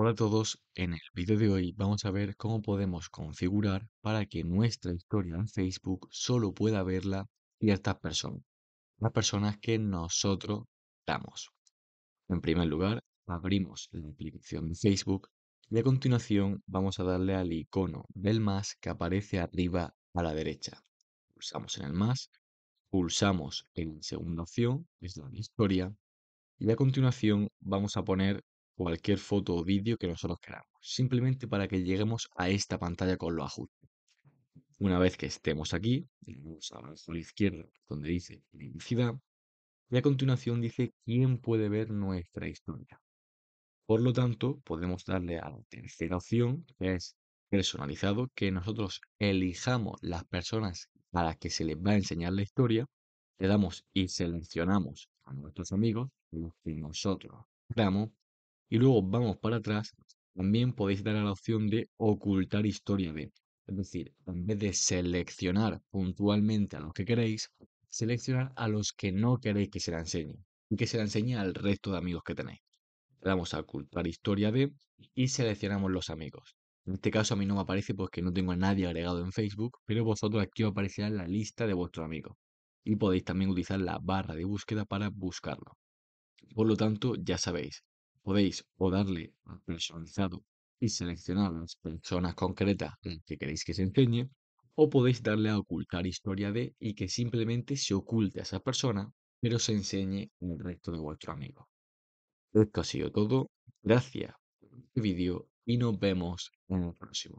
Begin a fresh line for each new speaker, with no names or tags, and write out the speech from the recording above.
Hola a todos, en el vídeo de hoy vamos a ver cómo podemos configurar para que nuestra historia en Facebook solo pueda verla ciertas personas, las personas que nosotros damos. En primer lugar, abrimos la aplicación de Facebook y a continuación vamos a darle al icono del más que aparece arriba a la derecha. Pulsamos en el más, pulsamos en segunda opción, es la historia, y a continuación vamos a poner cualquier foto o vídeo que nosotros queramos, simplemente para que lleguemos a esta pantalla con los ajustes. Una vez que estemos aquí, vamos a la izquierda donde dice publicidad y a continuación dice quién puede ver nuestra historia. Por lo tanto, podemos darle a la tercera opción, que es personalizado, que nosotros elijamos las personas a las que se les va a enseñar la historia, le damos y seleccionamos a nuestros amigos, los que nosotros damos y luego vamos para atrás, también podéis dar a la opción de ocultar historia de, Es decir, en vez de seleccionar puntualmente a los que queréis, seleccionar a los que no queréis que se la enseñe y que se la enseñe al resto de amigos que tenéis. Le damos a ocultar historia de y seleccionamos los amigos. En este caso a mí no me aparece porque no tengo a nadie agregado en Facebook, pero vosotros aquí os aparecerá la lista de vuestros amigos. Y podéis también utilizar la barra de búsqueda para buscarlo. Por lo tanto, ya sabéis, podéis o darle a personalizado y seleccionar las personas concretas que queréis que se enseñe, o podéis darle a ocultar historia de y que simplemente se oculte a esa persona, pero se enseñe en el resto de vuestro amigo. Esto ha sido todo. Gracias por este vídeo y nos vemos en el próximo.